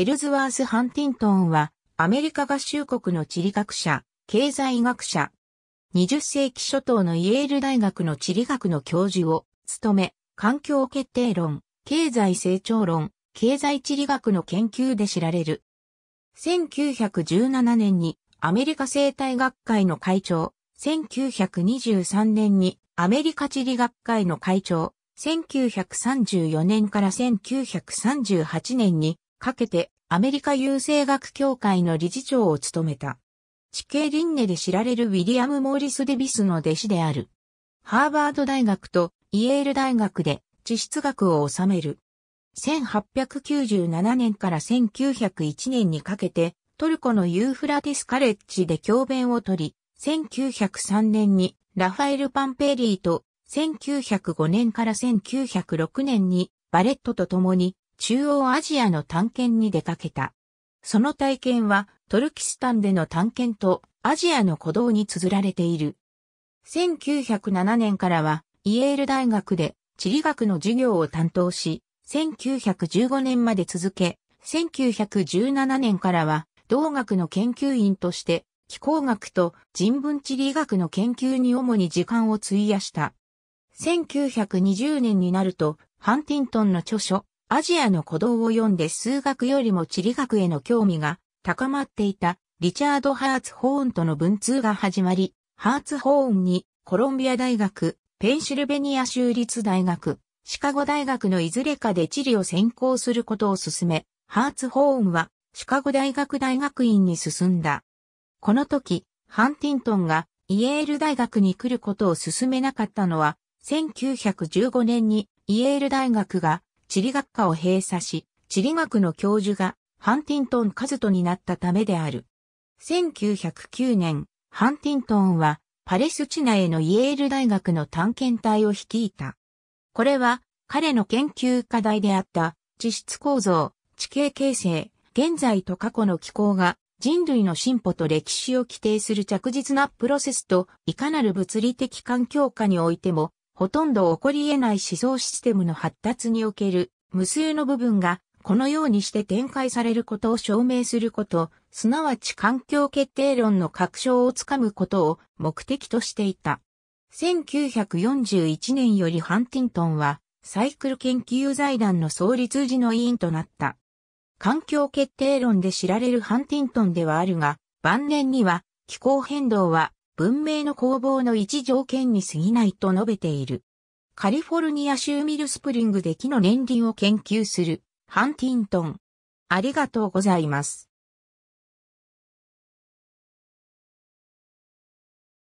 エルズワース・ハンティントンは、アメリカ合衆国の地理学者、経済学者。20世紀初頭のイェール大学の地理学の教授を務め、環境決定論、経済成長論、経済地理学の研究で知られる。1917年にアメリカ生態学会の会長、1923年にアメリカ地理学会の会長、1934年から1938年にかけてアメリカ郵政学協会の理事長を務めた。地形輪廻で知られるウィリアム・モーリス・デビスの弟子である。ハーバード大学とイエール大学で地質学を収める。1897年から1901年にかけてトルコのユーフラティスカレッジで教鞭を取り、1903年にラファエル・パンペリーと1905年から1906年にバレットと共に中央アジアの探検に出かけた。その体験はトルキスタンでの探検とアジアの鼓動に綴られている。1907年からはイエール大学で地理学の授業を担当し、1915年まで続け、1917年からは同学の研究員として気候学と人文地理学の研究に主に時間を費やした。1920年になると、ハンティントンの著書、アジアの鼓動を読んで数学よりも地理学への興味が高まっていたリチャード・ハーツホーンとの文通が始まり、ハーツホーンにコロンビア大学、ペンシルベニア州立大学、シカゴ大学のいずれかで地理を専攻することを勧め、ハーツホーンはシカゴ大学大学院に進んだ。この時、ハンティントンがイエール大学に来ることを勧めなかったのは、1915年にイエール大学が地理学科を閉鎖し、地理学の教授がハンティントン・カズトになったためである。1909年、ハンティントンはパレスチナへのイェール大学の探検隊を率いた。これは彼の研究課題であった地質構造、地形形成、現在と過去の気候が人類の進歩と歴史を規定する着実なプロセスといかなる物理的環境下においてもほとんど起こり得ない思想システムの発達における無数の部分がこのようにして展開されることを証明すること、すなわち環境決定論の確証をつかむことを目的としていた。1941年よりハンティントンはサイクル研究財団の創立時の委員となった。環境決定論で知られるハンティントンではあるが、晩年には気候変動は文明の攻防の一条件に過ぎないと述べている。カリフォルニア州ミルスプリングで木の年輪を研究するハンティントン。ありがとうございます。